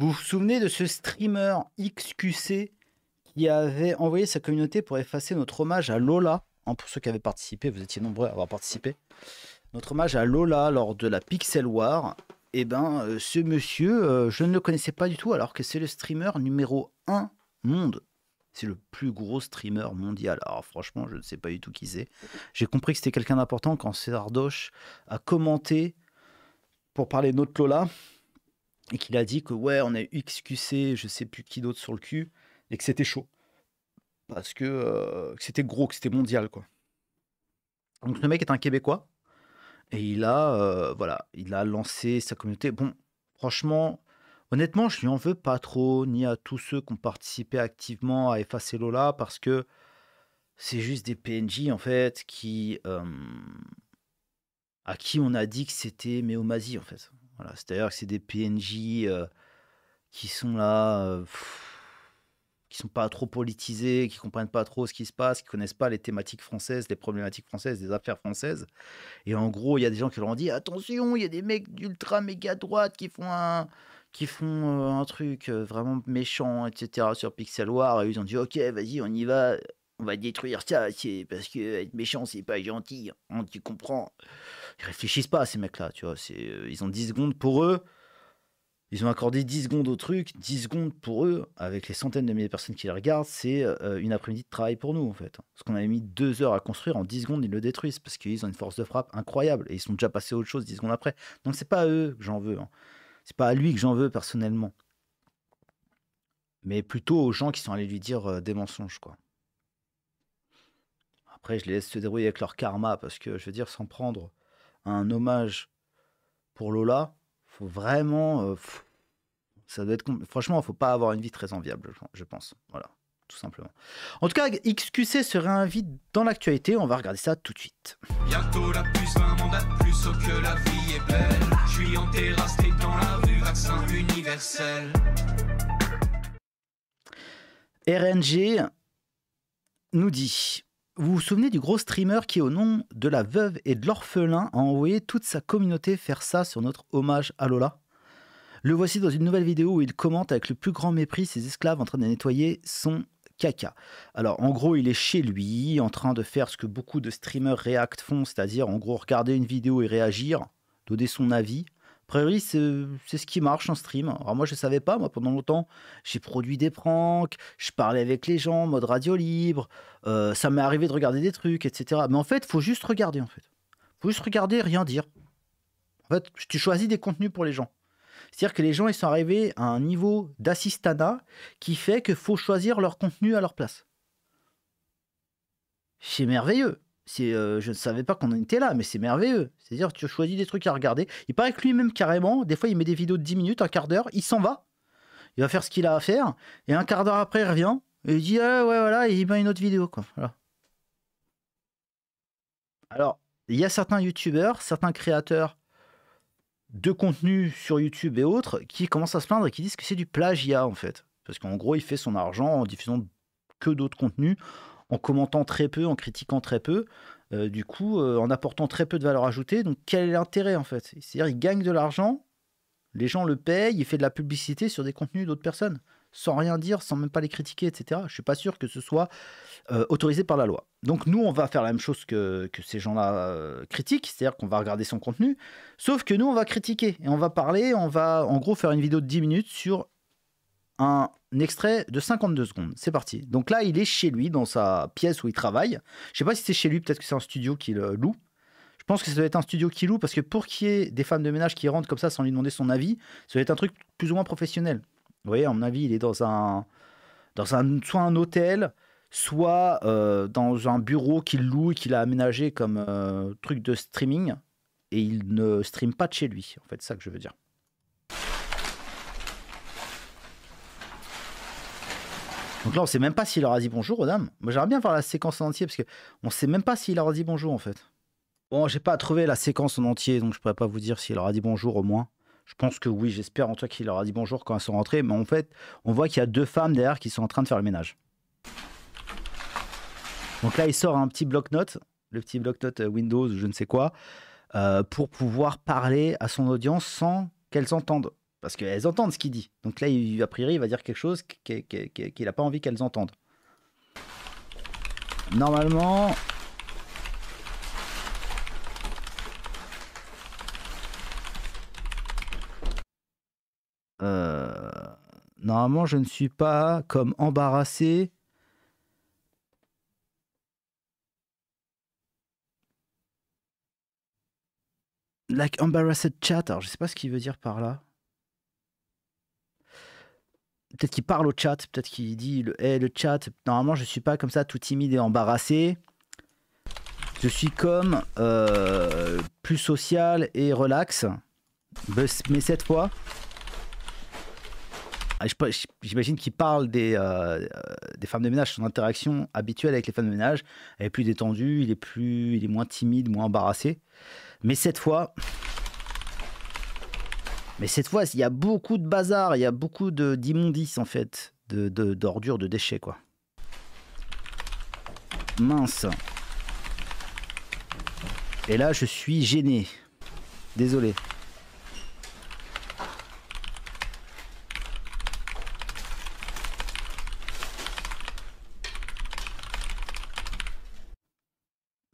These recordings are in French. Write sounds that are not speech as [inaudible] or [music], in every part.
Vous vous souvenez de ce streamer XQC qui avait envoyé sa communauté pour effacer notre hommage à Lola Pour ceux qui avaient participé, vous étiez nombreux à avoir participé. Notre hommage à Lola lors de la Pixel War. Eh ben, euh, ce monsieur, euh, je ne le connaissais pas du tout, alors que c'est le streamer numéro 1 monde. C'est le plus gros streamer mondial. Alors franchement, je ne sais pas du tout qui c'est. J'ai compris que c'était quelqu'un d'important quand Doche a commenté pour parler de notre Lola et qu'il a dit que ouais, on a eu XQC, je sais plus qui d'autre sur le cul, et que c'était chaud. Parce euh, que, c'était gros, que c'était mondial, quoi. Donc le mec est un Québécois, et il a, euh, voilà, il a lancé sa communauté. Bon, franchement, honnêtement, je lui en veux pas trop, ni à tous ceux qui ont participé activement à effacer Lola, parce que c'est juste des PNJ, en fait, qui... Euh, à qui on a dit que c'était méomazie, en fait. Voilà, C'est-à-dire que c'est des PNJ euh, qui sont là, qui euh, ne qui sont pas trop politisés, qui comprennent pas trop ce qui se passe, qui connaissent pas les thématiques françaises, les problématiques françaises, les affaires françaises. Et en gros, il y a des gens qui leur ont dit attention, il y a des mecs d'ultra méga droite qui font un qui font euh, un truc vraiment méchant, etc. sur Pixel Et ils ont dit ok, vas-y, on y va on va détruire ça, parce que être méchant, c'est pas gentil, hein, tu comprends ils réfléchissent pas à ces mecs-là, tu vois. Euh, ils ont 10 secondes pour eux. Ils ont accordé 10 secondes au truc, 10 secondes pour eux, avec les centaines de milliers de personnes qui les regardent, c'est euh, une après-midi de travail pour nous, en fait. Ce qu'on avait mis deux heures à construire, en 10 secondes, ils le détruisent, parce qu'ils ont une force de frappe incroyable, et ils sont déjà passés à autre chose 10 secondes après. Donc c'est pas à eux que j'en veux. Hein. C'est pas à lui que j'en veux personnellement. Mais plutôt aux gens qui sont allés lui dire euh, des mensonges, quoi. Après, je les laisse se débrouiller avec leur karma, parce que, je veux dire, s'en prendre un hommage pour Lola, faut vraiment. Euh, ça doit être franchement, faut pas avoir une vie très enviable, je pense. Voilà, tout simplement. En tout cas, XQC se réinvite dans l'actualité. On va regarder ça tout de suite. RNG nous dit vous vous souvenez du gros streamer qui, au nom de la veuve et de l'orphelin, a envoyé toute sa communauté faire ça sur notre hommage à Lola Le voici dans une nouvelle vidéo où il commente avec le plus grand mépris ses esclaves en train de nettoyer son caca. Alors en gros, il est chez lui, en train de faire ce que beaucoup de streamers React font, c'est-à-dire en gros regarder une vidéo et réagir, donner son avis priori, c'est ce qui marche en stream. Alors moi, je ne savais pas. Moi, pendant longtemps, j'ai produit des pranks, je parlais avec les gens en mode radio libre. Euh, ça m'est arrivé de regarder des trucs, etc. Mais en fait, faut juste regarder, en fait. faut juste regarder, rien dire. En fait, tu choisis des contenus pour les gens. C'est-à-dire que les gens, ils sont arrivés à un niveau d'assistana qui fait que faut choisir leur contenu à leur place. C'est merveilleux. Euh, je ne savais pas qu'on était là, mais c'est merveilleux. C'est-à-dire, tu choisis des trucs à regarder. Il paraît que lui-même, carrément, des fois, il met des vidéos de 10 minutes, un quart d'heure, il s'en va. Il va faire ce qu'il a à faire. Et un quart d'heure après, il revient. Et il dit, ah ouais, voilà, il met une autre vidéo. Alors, il y a certains youtubeurs, certains créateurs de contenu sur YouTube et autres qui commencent à se plaindre et qui disent que c'est du plagiat, en fait. Parce qu'en gros, il fait son argent en diffusant que d'autres contenus en commentant très peu, en critiquant très peu, euh, du coup, euh, en apportant très peu de valeur ajoutée. Donc, quel est l'intérêt en fait C'est-à-dire, il gagne de l'argent, les gens le payent, il fait de la publicité sur des contenus d'autres personnes, sans rien dire, sans même pas les critiquer, etc. Je suis pas sûr que ce soit euh, autorisé par la loi. Donc, nous, on va faire la même chose que, que ces gens-là critiquent, c'est-à-dire qu'on va regarder son contenu, sauf que nous, on va critiquer et on va parler, on va en gros faire une vidéo de 10 minutes sur un extrait de 52 secondes. C'est parti. Donc là, il est chez lui, dans sa pièce où il travaille. Je ne sais pas si c'est chez lui, peut-être que c'est un studio qu'il loue. Je pense que ça doit être un studio qu'il loue, parce que pour qu'il y ait des femmes de ménage qui rentrent comme ça sans lui demander son avis, ça doit être un truc plus ou moins professionnel. Vous voyez, à mon avis, il est dans un, dans un soit un hôtel, soit euh, dans un bureau qu'il loue et qu'il a aménagé comme euh, truc de streaming, et il ne stream pas de chez lui. En fait, c'est ça que je veux dire. Donc là, on sait même pas s'il leur a dit bonjour aux dames. Moi, j'aimerais bien voir la séquence en entier parce que on sait même pas s'il leur a dit bonjour en fait. Bon, j'ai pas trouvé la séquence en entier, donc je pourrais pas vous dire s'il leur a dit bonjour au moins. Je pense que oui, j'espère en tout cas qu'il leur a dit bonjour quand elles sont rentrées, mais en fait, on voit qu'il y a deux femmes derrière qui sont en train de faire le ménage. Donc là, il sort un petit bloc-notes, le petit bloc-notes euh, Windows, ou je ne sais quoi, euh, pour pouvoir parler à son audience sans qu'elles entendent parce qu'elles entendent ce qu'il dit. Donc là, a priori, il va dire quelque chose qu'il n'a pas envie qu'elles entendent. Normalement... Euh, normalement, je ne suis pas comme embarrassé Like embarrassed chat, alors je sais pas ce qu'il veut dire par là peut-être qu'il parle au chat, peut-être qu'il dit le, hey, le chat. Normalement, je suis pas comme ça, tout timide et embarrassé. Je suis comme euh, plus social et relax. Mais cette fois, ah, j'imagine qu'il parle des, euh, euh, des femmes de ménage, son interaction habituelle avec les femmes de ménage. Elle est plus détendue, il est, plus, il est moins timide, moins embarrassé. Mais cette fois, mais cette fois, il y a beaucoup de bazar, il y a beaucoup d'immondices en fait, d'ordures, de, d'ordures, de déchets quoi. Mince. Et là, je suis gêné. Désolé.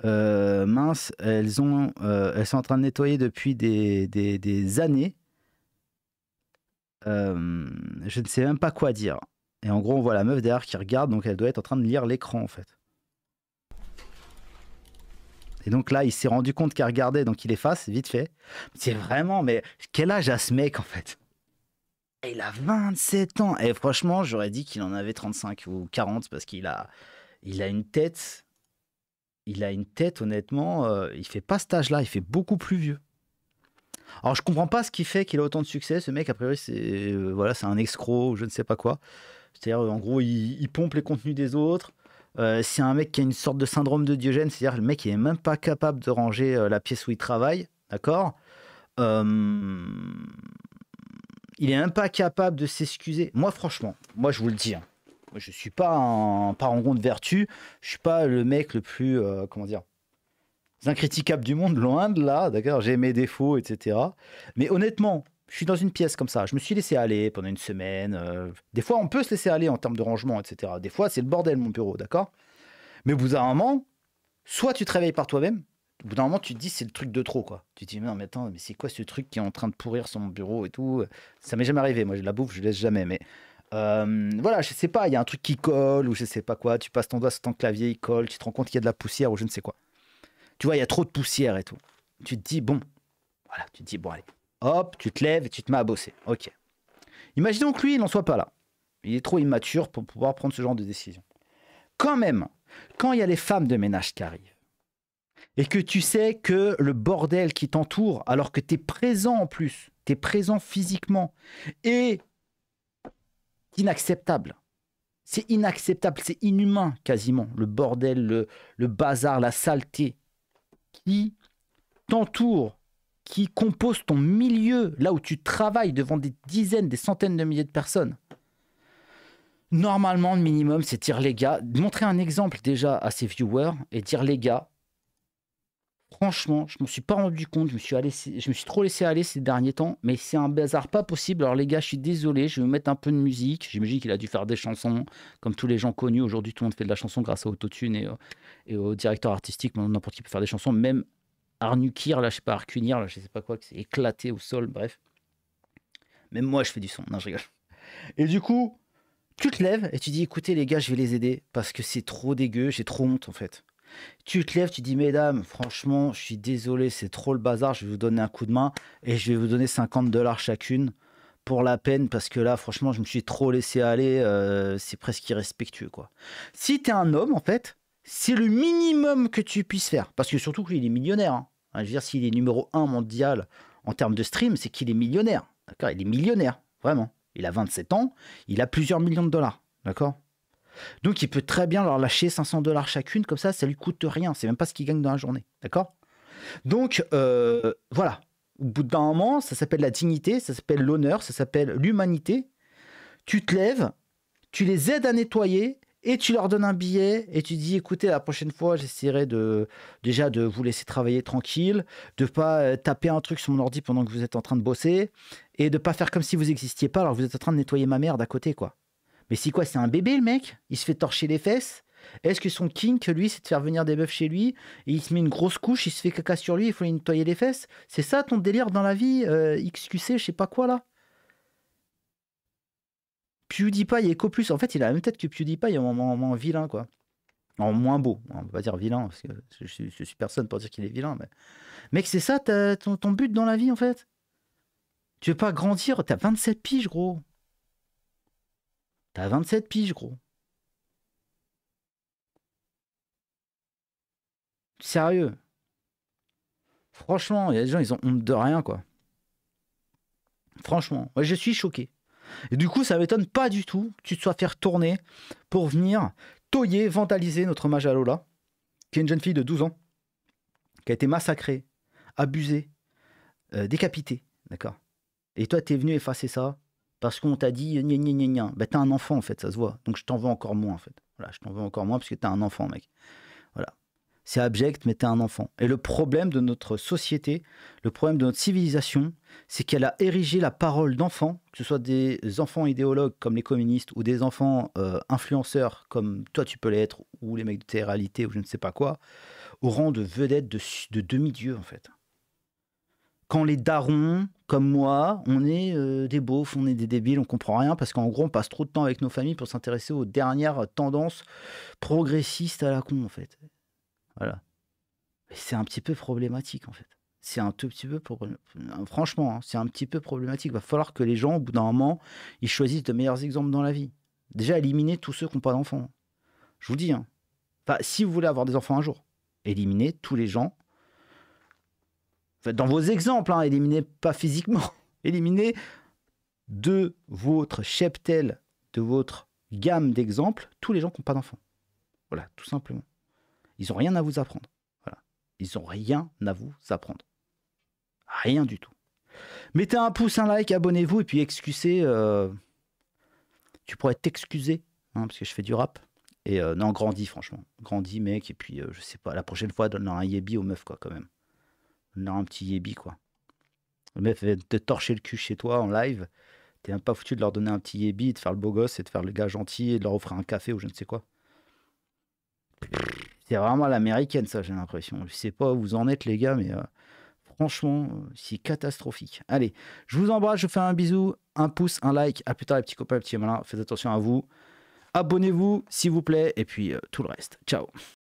Euh, mince, elles, ont, euh, elles sont en train de nettoyer depuis des, des années. Euh, je ne sais même pas quoi dire. Et en gros, on voit la meuf derrière qui regarde, donc elle doit être en train de lire l'écran en fait. Et donc là, il s'est rendu compte qu'elle regardait, donc il efface vite fait. C'est vraiment, mais quel âge a ce mec en fait Il a 27 ans. Et franchement, j'aurais dit qu'il en avait 35 ou 40 parce qu'il a, il a une tête. Il a une tête, honnêtement, euh, il fait pas cet âge-là, il fait beaucoup plus vieux. Alors je comprends pas ce qui fait qu'il a autant de succès. Ce mec, a priori, c'est euh, voilà, un escroc ou je ne sais pas quoi. C'est-à-dire, euh, en gros, il, pompe les contenus des autres. Euh, c'est un mec qui a une sorte de syndrome de Diogène, c'est-à-dire le mec il est même pas capable de ranger la pièce où il travaille, d'accord Il est même pas capable de s'excuser. Moi, franchement, moi je vous le dis, je hein. ne je suis pas un parangon de vertu, je suis pas le mec le plus comment dire incritiquables du monde, loin de là, d'accord J'ai mes défauts, etc. Mais honnêtement, je suis dans une pièce comme ça, je me suis laissé aller pendant une semaine. Euh, des fois, on peut se laisser aller en termes de rangement, etc. Des fois, c'est le bordel, mon bureau, d'accord Mais au bout d'un moment, soit tu te réveilles par toi-même, au bout d'un moment, tu te dis, c'est le truc de trop, quoi. Tu te dis, non, mais attends, mais c'est quoi ce truc qui est en train de pourrir sur mon bureau et tout Ça m'est jamais arrivé, moi, de la bouffe, je laisse jamais, mais. Euh, voilà, je sais pas, il y a un truc qui colle ou je sais pas quoi, tu passes ton doigt sur ton clavier, il colle, tu te rends compte qu'il y a de la poussière ou je ne sais quoi tu vois, il y a trop de poussière et tout. Tu te dis, bon, voilà, tu te dis, bon, allez, hop, tu te lèves et tu te mets à bosser. Ok. Imaginons que lui, il n'en soit pas là. Il est trop immature pour pouvoir prendre ce genre de décision. Quand même, quand il y a les femmes de ménage qui arrivent, et que tu sais que le bordel qui t'entoure, alors que tu es présent en plus, tu es présent physiquement, est inacceptable. C'est inacceptable, c'est inhumain quasiment, le bordel, le bazar, la saleté qui t'entoure, qui compose ton milieu, là où tu travailles devant des dizaines, des centaines de milliers de personnes. Normalement, le minimum, c'est dire les gars, montrer un exemple déjà à ses viewers et dire les gars, Franchement, je m'en suis pas rendu compte. Je me suis, allé, je me suis trop laissé aller ces derniers temps, mais c'est un bazar pas possible. Alors les gars, je suis désolé. Je vais vous mettre un peu de musique. J'imagine qu'il a dû faire des chansons, comme tous les gens connus aujourd'hui. Tout le monde fait de la chanson grâce à Autotune et, euh, et au directeur artistique. N'importe qui peut faire des chansons, même Arnukir, là, je sais pas Arcunir, là, je sais pas quoi, qui s'est éclaté au sol. Bref, même moi, je fais du son. Non, je rigole. Et du coup, tu te lèves et tu dis écoutez les gars, je vais les aider parce que c'est trop dégueu, j'ai trop honte en fait. Tu te lèves, tu dis, mesdames, franchement, je suis désolé, c'est trop le bazar, je vais vous donner un coup de main et je vais vous donner 50 dollars chacune pour la peine parce que là, franchement, je me suis trop laissé aller, euh, c'est presque irrespectueux, quoi. Si t'es un homme, en fait, c'est le minimum que tu puisses faire. Parce que surtout qu'il est millionnaire. Hein. Je veux dire, s'il est numéro un mondial en termes de stream, c'est qu'il est millionnaire. D'accord Il est millionnaire, vraiment. Il a 27 ans, il a plusieurs millions de dollars. D'accord donc il peut très bien leur lâcher 500 dollars chacune, comme ça, ça lui coûte rien. C'est même pas ce qu'il gagne dans la journée. D'accord Donc euh, voilà. Au bout d'un moment, ça s'appelle la dignité, ça s'appelle l'honneur, ça s'appelle l'humanité. Tu te lèves, tu les aides à nettoyer et tu leur donnes un billet et tu dis écoutez la prochaine fois j'essaierai de déjà de vous laisser travailler tranquille de pas euh, taper un truc sur mon ordi pendant que vous êtes en train de bosser et de pas faire comme si vous n'existiez pas alors que vous êtes en train de nettoyer ma merde d'à côté quoi mais c'est quoi C'est un bébé le mec Il se fait torcher les fesses Est-ce que son kink, lui, c'est de faire venir des meufs chez lui et il se met une grosse couche, il se fait caca sur lui, il faut lui nettoyer les fesses C'est ça ton délire dans la vie euh, XQC, je sais pas quoi là PewDiePie et Coplus, en fait, il a la même tête que PewDiePie en, un en vilain, quoi. En moins beau, on va dire vilain, parce que je, suis personne pour dire qu'il est vilain, mais. Mec, c'est ça ton, ton but dans la vie, en fait Tu veux pas grandir T'as 27 piges, gros T'as 27 piges, gros. Sérieux. Franchement, il y a des gens, ils ont honte de rien, quoi. Franchement, je suis choqué. Et du coup, ça m'étonne pas du tout que tu te sois fait retourner pour venir toyer, vandaliser notre mage à qui est une jeune fille de 12 ans, qui a été massacrée, abusée, euh, décapitée, d'accord Et toi, tu es venu effacer ça parce qu'on t'a dit gna gna gna Ben, t'as un enfant en fait, ça se voit. Donc je t'en veux encore moins en fait. Voilà, je t'en veux encore moins parce que t'as un enfant, mec. Voilà. C'est abject, mais t'es un enfant. Et le problème de notre société, le problème de notre civilisation, c'est qu'elle a érigé la parole d'enfants, que ce soit des enfants idéologues comme les communistes ou des enfants euh, influenceurs comme toi tu peux l'être ou les mecs de tes ou je ne sais pas quoi, au rang de vedettes de, de demi-dieux en fait. Quand les darons, comme moi, on est euh, des beaufs, on est des débiles, on comprend rien parce qu'en gros, on passe trop de temps avec nos familles pour s'intéresser aux dernières euh, tendances progressistes à la con, en fait. Voilà. c'est un petit peu problématique, en fait. C'est un tout petit peu problématique. Euh, franchement, hein, c'est un petit peu problématique. Il va falloir que les gens, au bout d'un moment, ils choisissent de meilleurs exemples dans la vie. Déjà, éliminer tous ceux qui n'ont pas d'enfants. Je vous dis, hein. si vous voulez avoir des enfants un jour, éliminez tous les gens dans vos exemples, hein, éliminez pas physiquement, [laughs] éliminez de votre cheptel, de votre gamme d'exemples, tous les gens qui n'ont pas d'enfants. Voilà, tout simplement. Ils n'ont rien à vous apprendre. Voilà. Ils n'ont rien à vous apprendre. Rien du tout. Mettez un pouce, un like, abonnez-vous et puis excusez. Euh, tu pourrais t'excuser, hein, parce que je fais du rap. Et euh, non, grandis, franchement. Grandis, mec. Et puis, euh, je sais pas, la prochaine fois, donne un yébi aux meufs, quoi, quand même. Non, un petit yébi, quoi. Le mec va te torcher le cul chez toi en live. T'es même pas foutu de leur donner un petit yébi, de faire le beau gosse et de faire le gars gentil et de leur offrir un café ou je ne sais quoi. C'est vraiment l'américaine, ça, j'ai l'impression. Je sais pas où vous en êtes, les gars, mais euh, franchement, euh, c'est catastrophique. Allez, je vous embrasse, je vous fais un bisou, un pouce, un like. À plus tard, les petits copains, les petits malins. Faites attention à vous. Abonnez-vous, s'il vous plaît, et puis euh, tout le reste. Ciao.